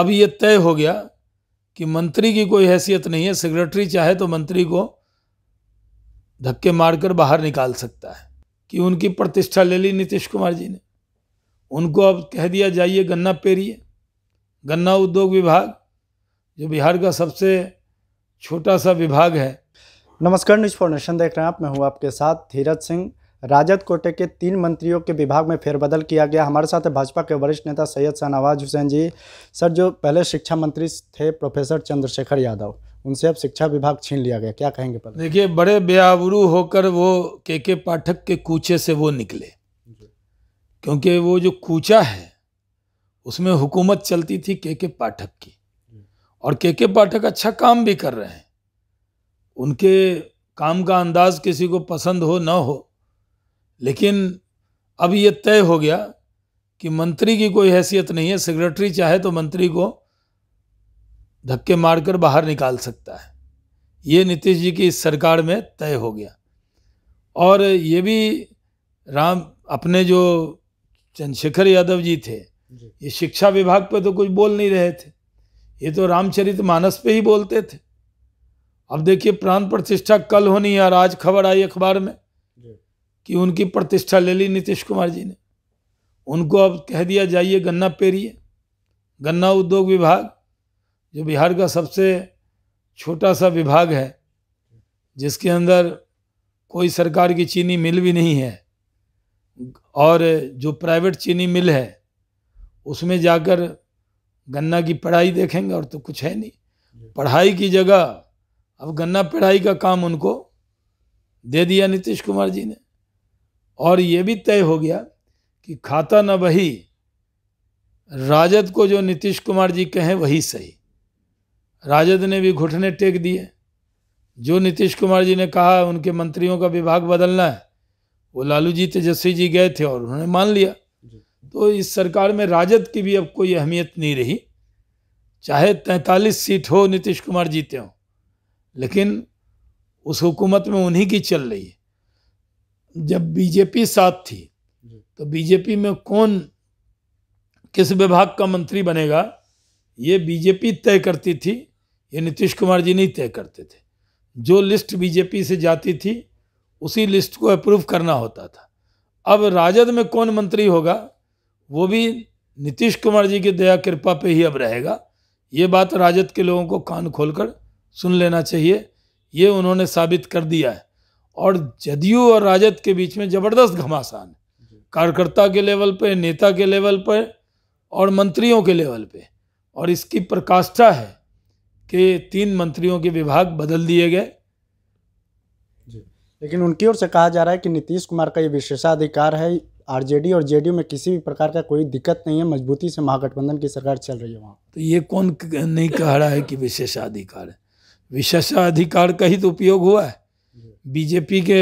अब ये तय हो गया कि मंत्री की कोई हैसियत नहीं है सेक्रेटरी चाहे तो मंत्री को धक्के मारकर बाहर निकाल सकता है कि उनकी प्रतिष्ठा ले ली नीतीश कुमार जी ने उनको अब कह दिया जाइए गन्ना पेरिए गन्ना उद्योग विभाग जो बिहार का सबसे छोटा सा विभाग है नमस्कार न्यूज फॉर नेशन देख रहे हैं आप मैं हूँ आपके साथ धीरज सिंह राजद कोटे के तीन मंत्रियों के विभाग में फेरबदल किया गया हमारे साथ भाजपा के वरिष्ठ नेता सैयद शाहनवाज हुसैन जी सर जो पहले शिक्षा मंत्री थे प्रोफेसर चंद्रशेखर यादव उनसे अब शिक्षा विभाग छीन लिया गया क्या कहेंगे पर देखिए बड़े बेआबरू होकर वो के के पाठक के कूचे से वो निकले क्योंकि वो जो कूचा है उसमें हुकूमत चलती थी के के पाठक की और के के पाठक अच्छा काम भी कर रहे हैं उनके काम का अंदाज किसी को पसंद हो ना हो लेकिन अब ये तय हो गया कि मंत्री की कोई हैसियत नहीं है सेक्रेटरी चाहे तो मंत्री को धक्के मारकर बाहर निकाल सकता है ये नीतीश जी की इस सरकार में तय हो गया और ये भी राम अपने जो चंद्रशेखर यादव जी थे ये शिक्षा विभाग पे तो कुछ बोल नहीं रहे थे ये तो रामचरित मानस पे ही बोलते थे अब देखिए प्राण प्रतिष्ठा कल होनी है और आज खबर आई अखबार में कि उनकी प्रतिष्ठा ले ली नीतीश कुमार जी ने उनको अब कह दिया जाइए गन्ना पेरिए गन्ना उद्योग विभाग जो बिहार का सबसे छोटा सा विभाग है जिसके अंदर कोई सरकार की चीनी मिल भी नहीं है और जो प्राइवेट चीनी मिल है उसमें जाकर गन्ना की पढ़ाई देखेंगे और तो कुछ है नहीं पढ़ाई की जगह अब गन्ना पढ़ाई का काम उनको दे दिया नीतीश कुमार जी ने और ये भी तय हो गया कि खाता न वही राजद को जो नीतीश कुमार जी कहें वही सही राजद ने भी घुटने टेक दिए जो नीतीश कुमार जी ने कहा उनके मंत्रियों का विभाग बदलना है वो लालू जी तेजस्वी जी गए थे और उन्होंने मान लिया तो इस सरकार में राजद की भी अब कोई अहमियत नहीं रही चाहे तैंतालीस सीट हो नीतीश कुमार जीते हों लेकिन उस हुकूमत में उन्हीं की चल रही है जब बीजेपी साथ थी तो बीजेपी में कौन किस विभाग का मंत्री बनेगा ये बीजेपी तय करती थी ये नीतीश कुमार जी नहीं तय करते थे जो लिस्ट बीजेपी से जाती थी उसी लिस्ट को अप्रूव करना होता था अब राजद में कौन मंत्री होगा वो भी नीतीश कुमार जी की दया कृपा पे ही अब रहेगा ये बात राजद के लोगों को कान खोलकर सुन लेना चाहिए ये उन्होंने साबित कर दिया है और जदयू और राजद के बीच में ज़बरदस्त घमासान कार्यकर्ता के लेवल पे नेता के लेवल पे और मंत्रियों के लेवल पे और इसकी प्रकाष्ठा है कि तीन मंत्रियों के विभाग बदल दिए गए लेकिन उनकी ओर से कहा जा रहा है कि नीतीश कुमार का ये विशेषाधिकार है आरजेडी और जेडीयू में किसी भी प्रकार का कोई दिक्कत नहीं है मजबूती से महागठबंधन की सरकार चल रही है वहाँ तो ये कौन नहीं कह रहा है कि विशेषाधिकार है विशेषाधिकार का ही तो उपयोग हुआ है बीजेपी के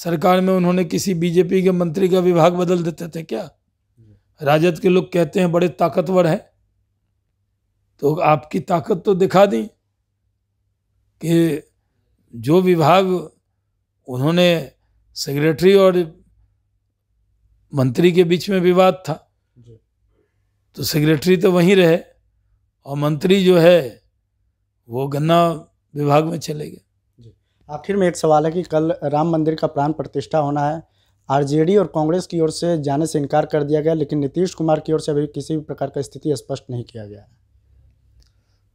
सरकार में उन्होंने किसी बीजेपी के मंत्री का विभाग बदल देते थे क्या राजद के लोग कहते हैं बड़े ताकतवर हैं तो आपकी ताकत तो दिखा दी कि जो विभाग उन्होंने सेक्रेटरी और मंत्री के बीच में विवाद था तो सेक्रेटरी तो वहीं रहे और मंत्री जो है वो गन्ना विभाग में चले गए आखिर में एक सवाल है कि कल राम मंदिर का प्राण प्रतिष्ठा होना है आरजेडी और कांग्रेस की ओर से जाने से इनकार कर दिया गया लेकिन नीतीश कुमार की ओर से अभी किसी भी प्रकार का स्थिति स्पष्ट नहीं किया गया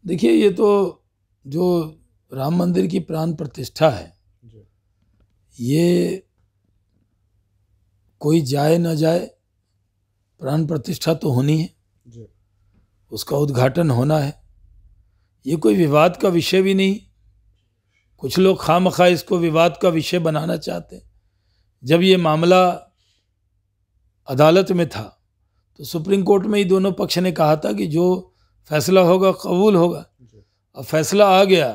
देखिए ये तो जो राम मंदिर की प्राण प्रतिष्ठा है ये कोई जाए ना जाए प्राण प्रतिष्ठा तो होनी है उसका उद्घाटन होना है ये कोई विवाद का विषय भी नहीं कुछ लोग खाम खा इसको विवाद का विषय बनाना चाहते हैं जब ये मामला अदालत में था तो सुप्रीम कोर्ट में ही दोनों पक्ष ने कहा था कि जो फैसला होगा कबूल होगा अब फैसला आ गया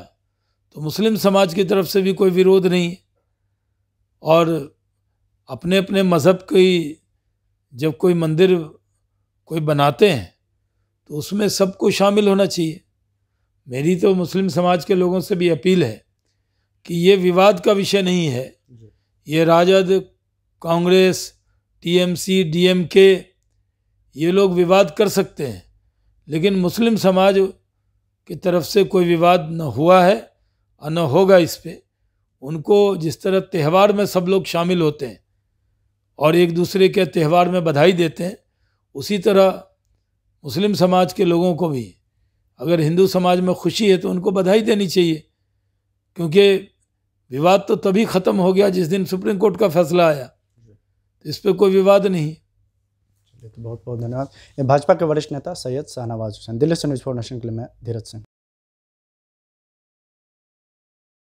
तो मुस्लिम समाज की तरफ से भी कोई विरोध नहीं है और अपने अपने मज़हब की जब कोई मंदिर कोई बनाते हैं तो उसमें सबको शामिल होना चाहिए मेरी तो मुस्लिम समाज के लोगों से भी अपील है कि ये विवाद का विषय नहीं है ये राजद कांग्रेस टीएमसी डीएमके ये लोग विवाद कर सकते हैं लेकिन मुस्लिम समाज की तरफ से कोई विवाद न हुआ है और न होगा इस पर उनको जिस तरह त्यौहार में सब लोग शामिल होते हैं और एक दूसरे के त्यौहार में बधाई देते हैं उसी तरह मुस्लिम समाज के लोगों को भी अगर हिंदू समाज में खुशी है तो उनको बधाई देनी चाहिए क्योंकि विवाद तो तभी खत्म हो गया जिस दिन सुप्रीम कोर्ट का फैसला आया तो इस पर कोई विवाद नहीं तो बहुत बहुत धन्यवाद भाजपा के वरिष्ठ नेता सैयद शाहनवाज हुसैन दिल्ली से न्यूज़ फोर नेशन के लिए मैं धीरज सिंह